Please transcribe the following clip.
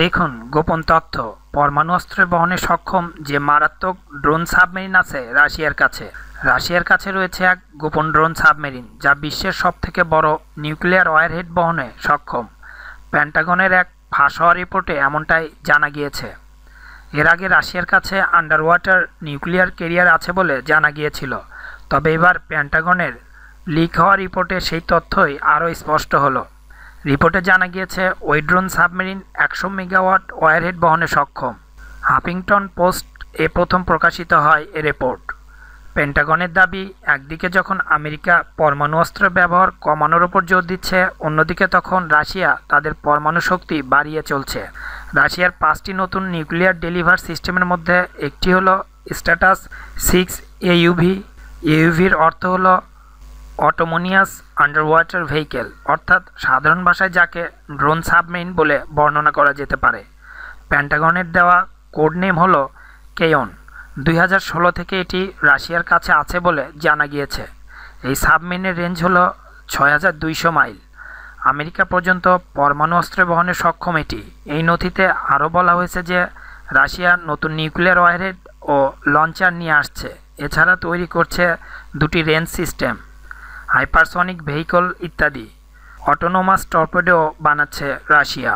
দেখুন গোপন তথ্য পরমাণু অস্ত্র বহনে সক্ষম যে মারাত্মক ড্রোন সাবমেরিন আছে রাশিয়ার কাছে রাশিয়ার কাছে রয়েছে এক গোপন ড্রোন সাবমেরিন যা বিশ্বের সবথেকে বড় নিউক্লিয়ার ওয়ারহেড বহনে সক্ষম প্যান্টাগনের এক ফাঁস হওয়া রিপোর্টে এমনটাই জানা গিয়েছে এর আগে রাশিয়ার কাছে আন্ডার ওয়াটার নিউক্লিয়ার কেরিয়ার আছে বলে জানা গিয়েছিল তবে এবার প্যান্টাগনের লিক হওয়া রিপোর্টে সেই তথ্যই আরও স্পষ্ট হলো রিপোর্টে জানা গিয়েছে ওয়েড্রোন সাবমেরিন একশো মেগাওয়াট ওয়ারহেড বহনে সক্ষম হাফিংটন পোস্ট এ প্রথম প্রকাশিত হয় এ রিপোর্ট পেন্টাগনের দাবি একদিকে যখন আমেরিকা পরমাণু অস্ত্র ব্যবহার কমানোর ওপর জোর দিচ্ছে অন্যদিকে তখন রাশিয়া তাদের পরমাণু শক্তি বাড়িয়ে চলছে রাশিয়ার পাঁচটি নতুন নিউক্লিয়ার ডেলিভার সিস্টেমের মধ্যে একটি হলো স্ট্যাটাস সিক্স এইউভি এইউভির অর্থ হলো অটোমোনিয়াস আন্ডারওয়াটার ভেহিকেল অর্থাৎ সাধারণ ভাষায় যাকে ড্রোন সাবমেরিন বলে বর্ণনা করা যেতে পারে প্যান্টাগনের দেওয়া কোড নেম হল কেয়ন দুই থেকে এটি রাশিয়ার কাছে আছে বলে জানা গিয়েছে এই সাবমেরিনের রেঞ্জ হল ছয় মাইল আমেরিকা পর্যন্ত পরমাণু অস্ত্র বহনে সক্ষম এটি এই নথিতে আরও বলা হয়েছে যে রাশিয়া নতুন নিউক্লিয়ার ওয়ারহেড ও লঞ্চার নিয়ে আসছে এছাড়া তৈরি করছে দুটি রেঞ্জ সিস্টেম হাইপারসনিক ভেহিকল ইত্যাদি অটোনোমাস টর্পেডো বানাচ্ছে রাশিয়া